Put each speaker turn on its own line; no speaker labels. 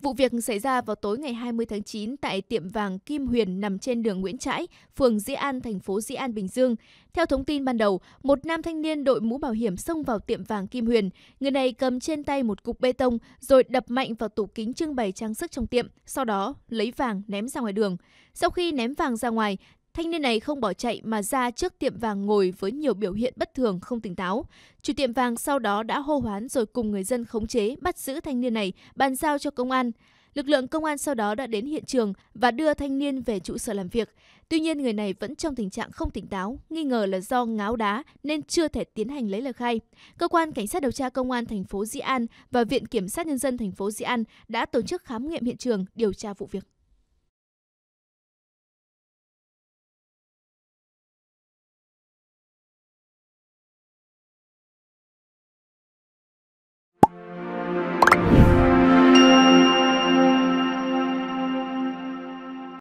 Vụ việc xảy ra vào tối ngày 20 tháng 9 tại tiệm vàng Kim Huyền nằm trên đường Nguyễn Trãi, phường Dĩ An, thành phố Dĩ An, Bình Dương. Theo thông tin ban đầu, một nam thanh niên đội mũ bảo hiểm xông vào tiệm vàng Kim Huyền. Người này cầm trên tay một cục bê tông rồi đập mạnh vào tủ kính trưng bày trang sức trong tiệm, sau đó lấy vàng ném ra ngoài đường. Sau khi ném vàng ra ngoài, Thanh niên này không bỏ chạy mà ra trước tiệm vàng ngồi với nhiều biểu hiện bất thường không tỉnh táo. Chủ tiệm vàng sau đó đã hô hoán rồi cùng người dân khống chế bắt giữ thanh niên này, bàn giao cho công an. Lực lượng công an sau đó đã đến hiện trường và đưa thanh niên về trụ sở làm việc. Tuy nhiên người này vẫn trong tình trạng không tỉnh táo, nghi ngờ là do ngáo đá nên chưa thể tiến hành lấy lời khai. Cơ quan cảnh sát điều tra công an thành phố Di An và Viện kiểm sát nhân dân thành phố Di An đã tổ chức khám nghiệm hiện trường điều tra vụ việc.